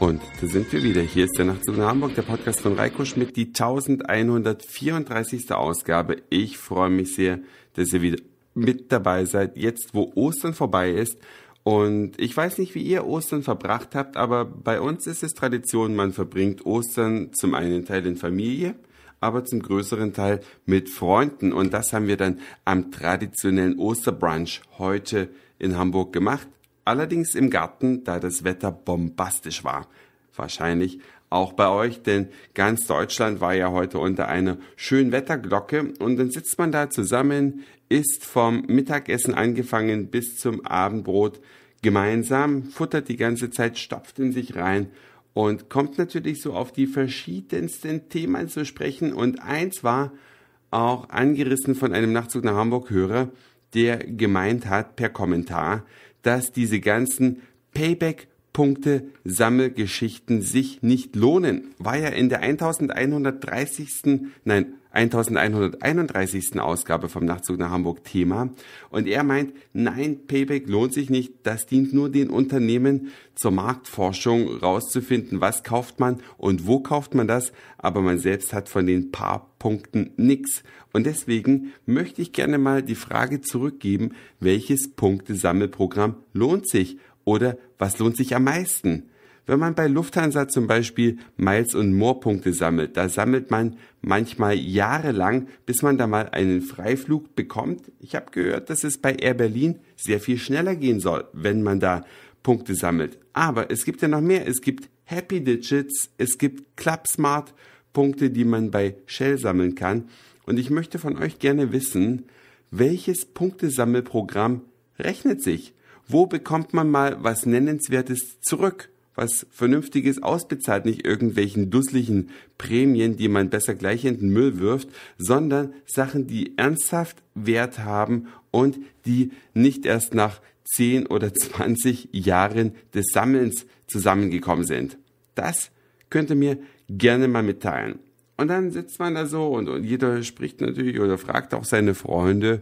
Und da sind wir wieder. Hier ist der Nachtzug nach Hamburg, der Podcast von Reiko Schmidt, die 1134. Ausgabe. Ich freue mich sehr, dass ihr wieder mit dabei seid, jetzt wo Ostern vorbei ist. Und ich weiß nicht, wie ihr Ostern verbracht habt, aber bei uns ist es Tradition, man verbringt Ostern zum einen Teil in Familie, aber zum größeren Teil mit Freunden. Und das haben wir dann am traditionellen Osterbrunch heute in Hamburg gemacht allerdings im Garten, da das Wetter bombastisch war. Wahrscheinlich auch bei euch, denn ganz Deutschland war ja heute unter einer schönen Wetterglocke und dann sitzt man da zusammen, isst vom Mittagessen angefangen bis zum Abendbrot gemeinsam, futtert die ganze Zeit, stopft in sich rein und kommt natürlich so auf die verschiedensten Themen zu sprechen und eins war auch angerissen von einem Nachtzug nach Hamburg Hörer, der gemeint hat per Kommentar, dass diese ganzen Payback Punkte Sammelgeschichten sich nicht lohnen. War ja in der 1130. Nein, 1131. Ausgabe vom Nachtzug nach Hamburg Thema. Und er meint, nein, Payback lohnt sich nicht. Das dient nur den Unternehmen zur Marktforschung rauszufinden, was kauft man und wo kauft man das. Aber man selbst hat von den paar Punkten nix. Und deswegen möchte ich gerne mal die Frage zurückgeben, welches Punktesammelprogramm lohnt sich oder was lohnt sich am meisten? Wenn man bei Lufthansa zum Beispiel Miles und Moorpunkte sammelt, da sammelt man manchmal jahrelang, bis man da mal einen Freiflug bekommt. Ich habe gehört, dass es bei Air Berlin sehr viel schneller gehen soll, wenn man da Punkte sammelt. Aber es gibt ja noch mehr. Es gibt Happy Digits, es gibt Club Smart Punkte, die man bei Shell sammeln kann. Und ich möchte von euch gerne wissen, welches Punktesammelprogramm rechnet sich? Wo bekommt man mal was Nennenswertes zurück? was Vernünftiges ausbezahlt, nicht irgendwelchen dusslichen Prämien, die man besser gleich in den Müll wirft, sondern Sachen, die ernsthaft Wert haben und die nicht erst nach 10 oder 20 Jahren des Sammelns zusammengekommen sind. Das könnt ihr mir gerne mal mitteilen. Und dann sitzt man da so und, und jeder spricht natürlich oder fragt auch seine Freunde,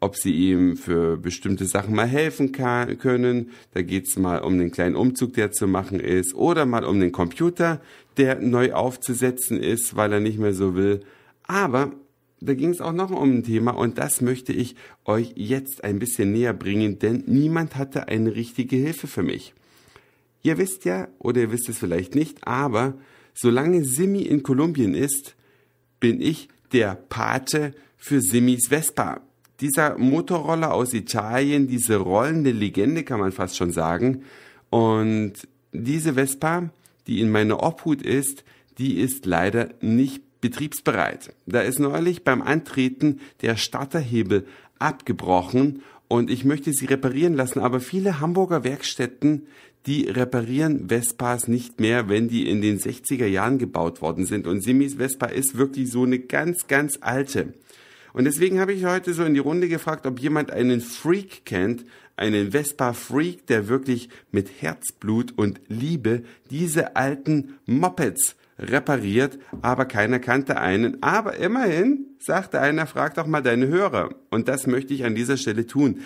ob sie ihm für bestimmte Sachen mal helfen kann, können. Da geht's mal um den kleinen Umzug, der zu machen ist, oder mal um den Computer, der neu aufzusetzen ist, weil er nicht mehr so will. Aber da ging es auch noch um ein Thema und das möchte ich euch jetzt ein bisschen näher bringen, denn niemand hatte eine richtige Hilfe für mich. Ihr wisst ja, oder ihr wisst es vielleicht nicht, aber solange Simi in Kolumbien ist, bin ich der Pate für Simis Vespa dieser Motorroller aus Italien, diese rollende Legende kann man fast schon sagen. Und diese Vespa, die in meiner Obhut ist, die ist leider nicht betriebsbereit. Da ist neulich beim Antreten der Starterhebel abgebrochen und ich möchte sie reparieren lassen, aber viele Hamburger Werkstätten, die reparieren Vespas nicht mehr, wenn die in den 60er Jahren gebaut worden sind. Und Simis Vespa ist wirklich so eine ganz, ganz alte. Und deswegen habe ich heute so in die Runde gefragt, ob jemand einen Freak kennt, einen Vespa-Freak, der wirklich mit Herzblut und Liebe diese alten Mopeds repariert, aber keiner kannte einen. Aber immerhin sagte einer, frag doch mal deine Hörer. Und das möchte ich an dieser Stelle tun.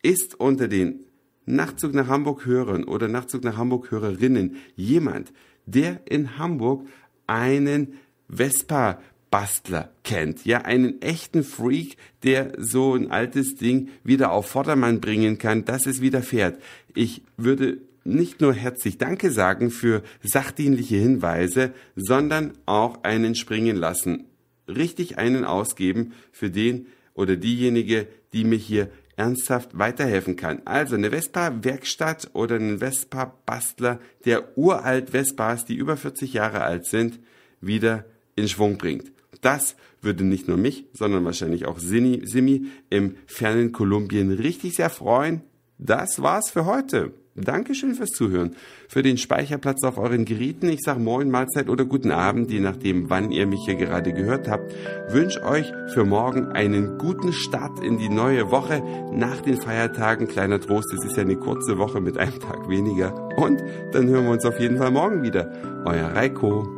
Ist unter den Nachtzug nach Hamburg Hörern oder Nachtzug nach Hamburg Hörerinnen jemand, der in Hamburg einen Vespa Bastler kennt. Ja, einen echten Freak, der so ein altes Ding wieder auf Vordermann bringen kann, dass es wieder fährt. Ich würde nicht nur herzlich Danke sagen für sachdienliche Hinweise, sondern auch einen springen lassen. Richtig einen ausgeben für den oder diejenige, die mir hier ernsthaft weiterhelfen kann. Also eine Vespa-Werkstatt oder einen Vespa-Bastler, der uralt Vespas, die über 40 Jahre alt sind, wieder in Schwung bringt. Das würde nicht nur mich, sondern wahrscheinlich auch Simi, Simi im fernen Kolumbien richtig sehr freuen. Das war's für heute. Dankeschön fürs Zuhören, für den Speicherplatz auf euren Geräten. Ich sage Moin, Mahlzeit oder guten Abend, je nachdem, wann ihr mich hier gerade gehört habt. Wünsche euch für morgen einen guten Start in die neue Woche nach den Feiertagen. Kleiner Trost, es ist ja eine kurze Woche mit einem Tag weniger. Und dann hören wir uns auf jeden Fall morgen wieder. Euer Reiko.